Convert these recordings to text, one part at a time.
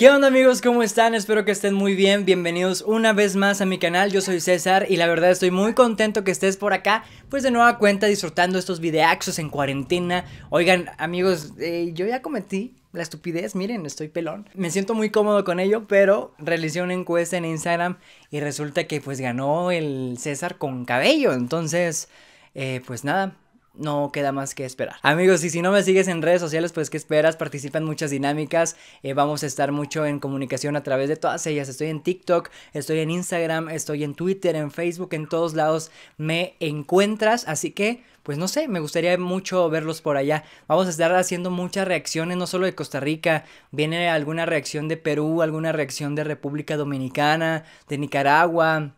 ¿Qué onda amigos? ¿Cómo están? Espero que estén muy bien. Bienvenidos una vez más a mi canal. Yo soy César y la verdad estoy muy contento que estés por acá. Pues de nueva cuenta disfrutando estos videaxos en cuarentena. Oigan amigos, eh, yo ya cometí la estupidez, miren, estoy pelón. Me siento muy cómodo con ello, pero realicé una encuesta en Instagram y resulta que pues ganó el César con cabello. Entonces, eh, pues nada, no queda más que esperar. Amigos, y si no me sigues en redes sociales, pues ¿qué esperas? Participan muchas dinámicas, eh, vamos a estar mucho en comunicación a través de todas ellas. Estoy en TikTok, estoy en Instagram, estoy en Twitter, en Facebook, en todos lados me encuentras, así que pues no sé, me gustaría mucho verlos por allá. Vamos a estar haciendo muchas reacciones, no solo de Costa Rica, viene alguna reacción de Perú, alguna reacción de República Dominicana, de Nicaragua,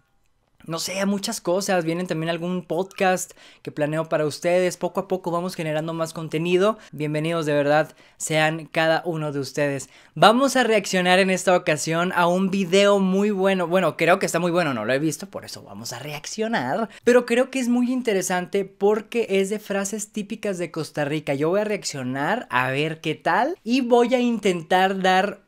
no sé, muchas cosas. Vienen también algún podcast que planeo para ustedes. Poco a poco vamos generando más contenido. Bienvenidos de verdad sean cada uno de ustedes. Vamos a reaccionar en esta ocasión a un video muy bueno. Bueno, creo que está muy bueno, no lo he visto, por eso vamos a reaccionar. Pero creo que es muy interesante porque es de frases típicas de Costa Rica. Yo voy a reaccionar a ver qué tal y voy a intentar dar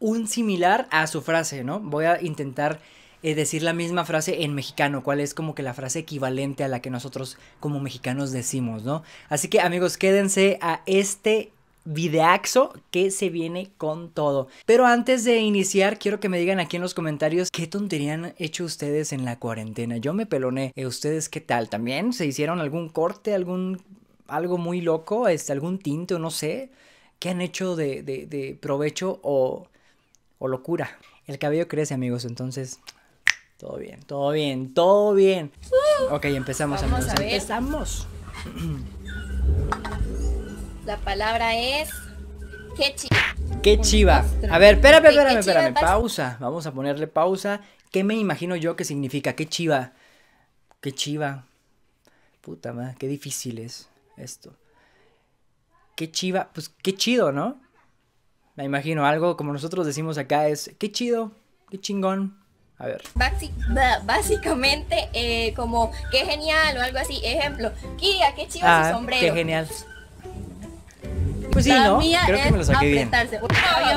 un similar a su frase, ¿no? Voy a intentar es eh, decir la misma frase en mexicano, cuál es como que la frase equivalente a la que nosotros como mexicanos decimos, ¿no? Así que amigos, quédense a este videaxo que se viene con todo. Pero antes de iniciar, quiero que me digan aquí en los comentarios qué tontería han hecho ustedes en la cuarentena. Yo me peloné. Eh, ¿Ustedes qué tal? ¿También se hicieron algún corte, algún algo muy loco, este, algún o no sé? ¿Qué han hecho de, de, de provecho o, o locura? El cabello crece, amigos, entonces todo bien, todo bien, todo bien. Uh. ok, empezamos, vamos A ver. Empezamos. La palabra es chiva. Qué chiva. A ver, espérame, espérame, espérame. Pausa. Vamos a ponerle pausa. ¿Qué me imagino yo que significa? chiva? ¿Qué chiva? Puta madre, qué difícil es esto. Qué chiva, pues qué chido, ¿no? Me imagino algo como nosotros decimos acá es qué chido, qué chingón, a ver. básicamente, eh, como, qué genial o algo así. Ejemplo, Kia, qué chivo su ah, sombrero. Qué genial. Pues sí, ¿no? Creo que me lo saqué apretarse.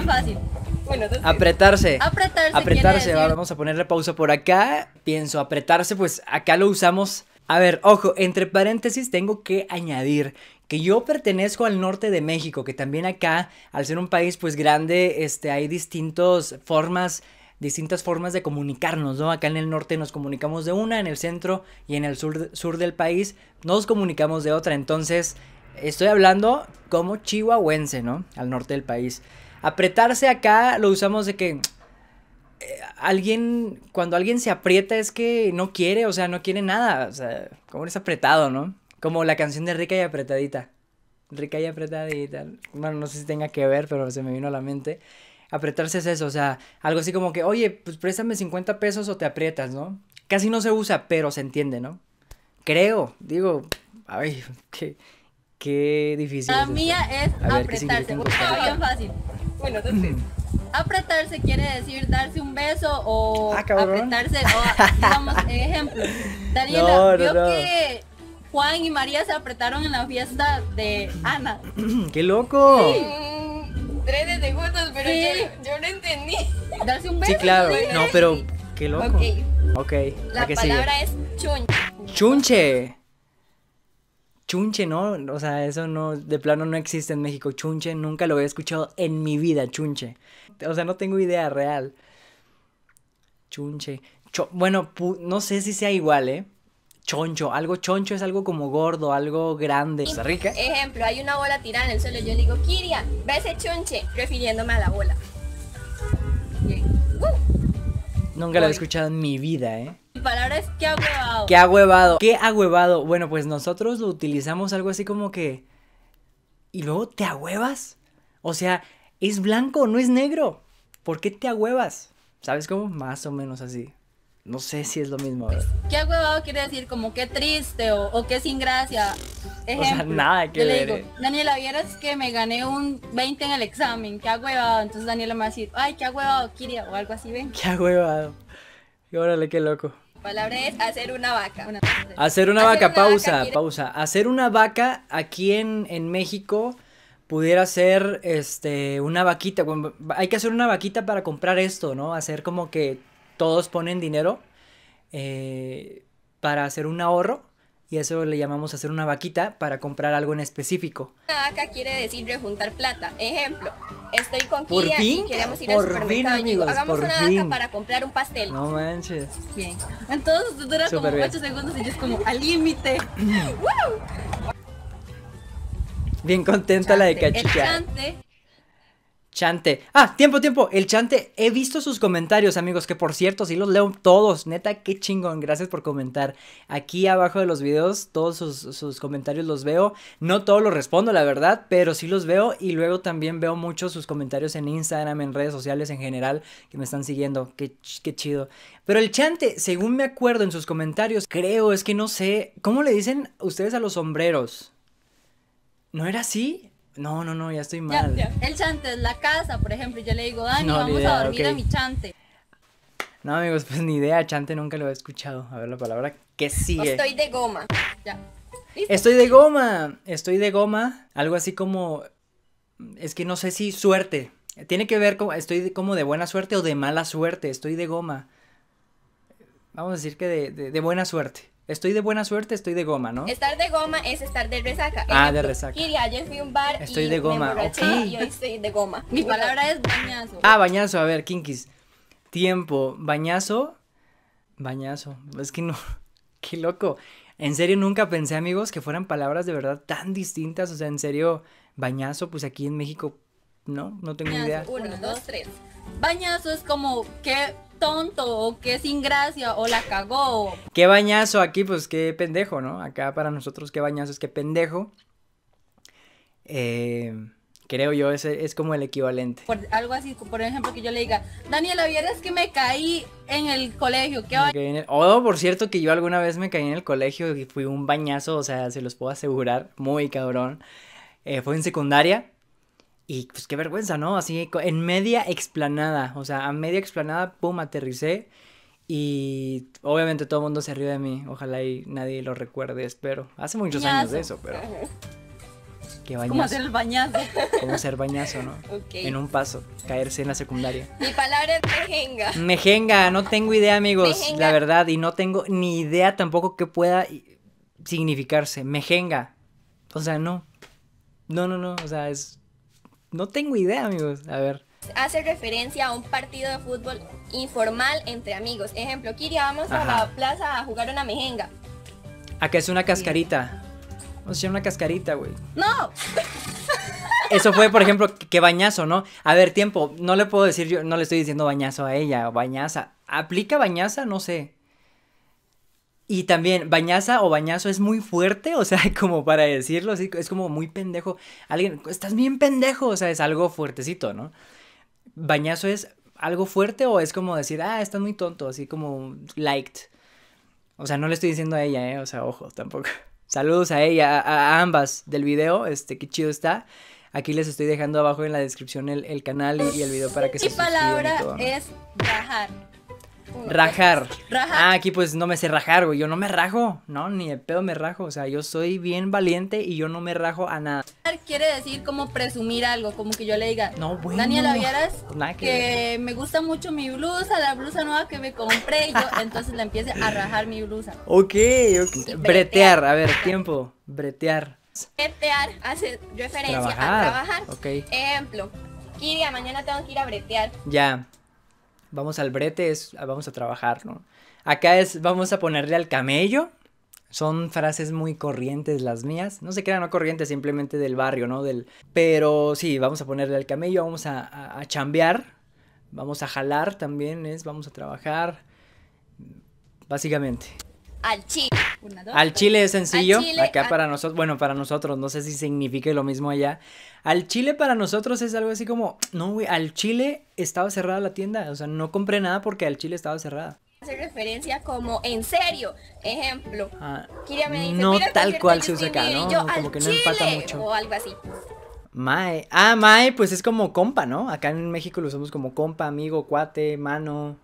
fácil. Bueno, entonces, apretarse. Apretarse. Apretarse. vamos a ponerle pausa por acá. Pienso apretarse, pues acá lo usamos. A ver, ojo, entre paréntesis tengo que añadir que yo pertenezco al norte de México, que también acá, al ser un país pues grande, este, hay distintas formas distintas formas de comunicarnos, ¿no? Acá en el norte nos comunicamos de una, en el centro y en el sur, sur del país nos comunicamos de otra. Entonces, estoy hablando como chihuahuense, ¿no? Al norte del país. Apretarse acá lo usamos de que eh, alguien, cuando alguien se aprieta es que no quiere, o sea, no quiere nada, o sea, como eres apretado, ¿no? Como la canción de Rica y Apretadita. Rica y Apretadita. Bueno, no sé si tenga que ver, pero se me vino a la mente apretarse es eso, o sea, algo así como que, oye, pues préstame 50 pesos o te aprietas, ¿no? Casi no se usa, pero se entiende, ¿no? Creo, digo, ay, qué, qué difícil. La mía es apretarse, muy fácil. Bueno, entonces... apretarse quiere decir darse un beso o ah, apretarse, o ejemplo, Daniela, vio que Juan y María se apretaron en la fiesta de Ana. ¡Qué loco! Sí. de yo, no entendí. Darse un beso. Sí, claro. No, pero qué loco. Ok. okay. La palabra es chunche. Chunche. Chunche, ¿no? O sea, eso no, de plano no existe en México. Chunche, nunca lo he escuchado en mi vida, chunche. O sea, no tengo idea real. Chunche. bueno, no sé si sea igual, ¿eh? choncho. Algo choncho es algo como gordo, algo grande. ¿Está rica? Ejemplo, hay una bola tirada en el suelo. y Yo digo, Kiria, ve ese chonche, refiriéndome a la bola. Uh. Nunca lo he escuchado en mi vida, ¿eh? Mi palabra es qué ahuevado. Qué ahuevado. Qué huevado Bueno, pues nosotros lo utilizamos algo así como que. ¿Y luego te ahuevas? O sea, es blanco, no es negro. ¿Por qué te ahuevas? ¿Sabes cómo? Más o menos así. No sé si es lo mismo. ¿Qué pues, ¿Qué huevado quiere decir? Como qué triste o, qué sin gracia. o sea, nada que Daniela, vieras que me gané un 20 en el examen. Qué huevado. Entonces Daniela me va a decir, ay, qué huevado, Kiria, o algo así, ven. Qué huevado. Y órale, qué loco. palabra es hacer una vaca. Hacer una vaca, pausa, pausa. Hacer una vaca aquí en, en México pudiera ser este una vaquita. Hay que hacer una vaquita para comprar esto, ¿no? Hacer como que todos ponen dinero eh, para hacer un ahorro y eso le llamamos hacer una vaquita para comprar algo en específico. Una vaca quiere decir rejuntar plata. Ejemplo, estoy con ¿Por y queremos ir a al supermercado. Fin, Hagamos una fin. vaca para comprar un pastel. No manches. Bien. Entonces dura como 8 segundos y yo es como al límite. Bien contenta la de Cachica. Chante. Ah, tiempo, tiempo. El Chante, he visto sus comentarios, amigos, que por cierto, sí los leo todos. Neta, qué chingón. Gracias por comentar. Aquí abajo de los videos, todos sus, comentarios los veo. No todos los respondo, la verdad, pero sí los veo. Y luego también veo muchos sus comentarios en Instagram, en redes sociales en general, que me están siguiendo. Qué, qué chido. Pero el Chante, según me acuerdo en sus comentarios, creo, es que no sé. ¿Cómo le dicen ustedes a los sombreros? ¿No era así? No, no, no, ya estoy mal. El chante es la casa, por ejemplo. Yo le digo, Dani, vamos a dormir a mi chante. No, amigos, pues ni idea, chante nunca lo he escuchado. A ver la palabra que sigue. Estoy de goma. Estoy de goma. Estoy de goma. Algo así como. Es que no sé si suerte. Tiene que ver como Estoy como de buena suerte o de mala suerte. Estoy de goma. Vamos a decir que de buena suerte. Estoy de buena suerte, estoy de goma, ¿no? Estar de goma es estar de resaca. Ah, de resaca. Kiri, ayer fui a un bar estoy de goma. Me okay. y estoy de goma. Mi palabra es bañazo. Ah, bañazo, a ver, Kinkis. Tiempo, bañazo, bañazo. Es que no, qué loco. En serio, nunca pensé, amigos, que fueran palabras de verdad tan distintas. O sea, en serio, bañazo, pues aquí en México, no, no tengo idea. Uno, dos, tres. Bañazo es como que tonto o que sin gracia o la cagó. Qué bañazo aquí, pues qué pendejo, ¿no? Acá para nosotros qué bañazo es qué pendejo. Eh, creo yo, es como el equivalente. Por algo así, por ejemplo, que yo le diga, Daniela, vieras que me caí en el colegio. ¿Qué oh, por cierto, que yo alguna vez me caí en el colegio y fui un bañazo, o sea, se los puedo asegurar, muy cabrón. Eh, fue en secundaria. Y pues qué vergüenza, ¿no? Así en media explanada, o sea, a media explanada, pum, aterricé. Y obviamente todo el mundo se rió de mí. Ojalá y nadie lo recuerde, espero. Hace muchos años de eso, pero. Qué bañazo. Como hacer el bañazo. Como ser bañazo, ¿no? En un paso, caerse en la secundaria. Mi palabra es mejenga. Mejenga, no tengo idea, amigos, la verdad. Y no tengo ni idea tampoco qué pueda significarse. Mejenga. O sea, no. No, no, no. O sea, es no tengo idea, amigos. A ver. Hace referencia a un partido de fútbol informal entre amigos. Ejemplo, Kiria, vamos a la plaza a jugar una mejenga. Acá es una cascarita. Vamos a una cascarita, güey. ¡No! Eso fue, por ejemplo, que bañazo, ¿no? A ver, tiempo, no le puedo decir yo, no le estoy diciendo bañazo a ella, bañaza. ¿Aplica bañaza? No sé. Y también, bañaza o bañazo es muy fuerte, o sea, como para decirlo, así, es como muy pendejo. Alguien, estás bien pendejo, o sea, es algo fuertecito, ¿no? Bañazo es algo fuerte o es como decir, ah, estás muy tonto, así como liked. O sea, no le estoy diciendo a ella, ¿eh? O sea, ojo, tampoco. Saludos a ella, a, ambas del video, este, qué chido está. Aquí les estoy dejando abajo en la descripción el, canal y, el video para que se palabra es bajar. Rajar. Ah, aquí pues no me sé rajar, güey. Yo no me rajo, ¿no? Ni de pedo me rajo. O sea, yo soy bien valiente y yo no me rajo a nada. Quiere decir como presumir algo, como que yo le diga, no, Daniela Vieras, pues que, me gusta mucho mi blusa, la blusa nueva que me compré. Y yo entonces le empiece a rajar mi blusa. Ok, ok. Bretear, a ver, tiempo. Bretear. Bretear hace referencia a trabajar. Ejemplo, Kiria, mañana tengo que ir a bretear. Ya vamos al brete, es ah, vamos a trabajar, ¿no? Acá es vamos a ponerle al camello. Son frases muy corrientes las mías. No se crean, no corrientes, simplemente del barrio, ¿no? Del... Pero sí, vamos a ponerle al camello, vamos a chambear, vamos a jalar también, es vamos a trabajar, básicamente al chile. al chile es sencillo. acá para nosotros, bueno, para nosotros, no sé si signifique lo mismo allá. Al chile para nosotros es algo así como, no, güey, al chile estaba cerrada la tienda. O sea, no compré nada porque al chile estaba cerrada. Hace referencia como en serio. Ejemplo. Ah, no tal cual se usa acá, ¿no? como que no empata mucho. O algo así. Mae. Ah, Mae, pues es como compa, ¿no? Acá en México lo usamos como compa, amigo, cuate, mano.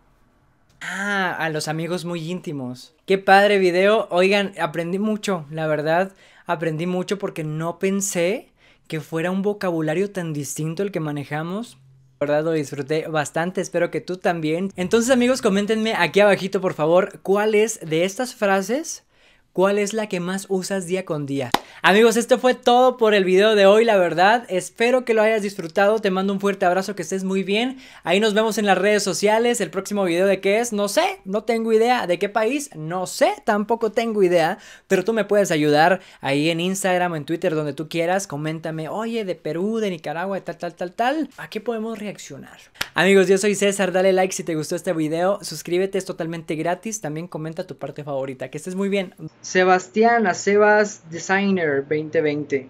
Ah, a los amigos muy íntimos. Qué padre video. Oigan, aprendí mucho, la verdad. Aprendí mucho porque no pensé que fuera un vocabulario tan distinto el que manejamos. La verdad lo disfruté bastante, espero que tú también. Entonces amigos, coméntenme aquí abajito por favor cuáles es de estas frases ¿Cuál es la que más usas día con día? Amigos, esto fue todo por el video de hoy, la verdad. Espero que lo hayas disfrutado. Te mando un fuerte abrazo, que estés muy bien. Ahí nos vemos en las redes sociales. El próximo video de qué es, no sé, no tengo idea. ¿De qué país? No sé, tampoco tengo idea. Pero tú me puedes ayudar ahí en Instagram, en Twitter, donde tú quieras. Coméntame, oye, de Perú, de Nicaragua, de tal, tal, tal, tal. ¿A qué podemos reaccionar? Amigos, yo soy César. Dale like si te gustó este video. Suscríbete, es totalmente gratis. También comenta tu parte favorita. Que estés muy bien. Sebastián, a Sebas Designer 2020.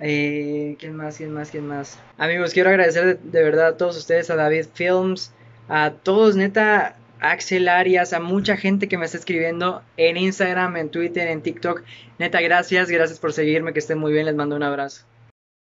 Eh, ¿Quién más? ¿Quién más? ¿Quién más? Amigos, quiero agradecer de, verdad a todos ustedes, a David Films, a todos, neta, Axel Arias, a mucha gente que me está escribiendo en Instagram, en Twitter, en TikTok. Neta, gracias, gracias por seguirme, que estén muy bien, les mando un abrazo.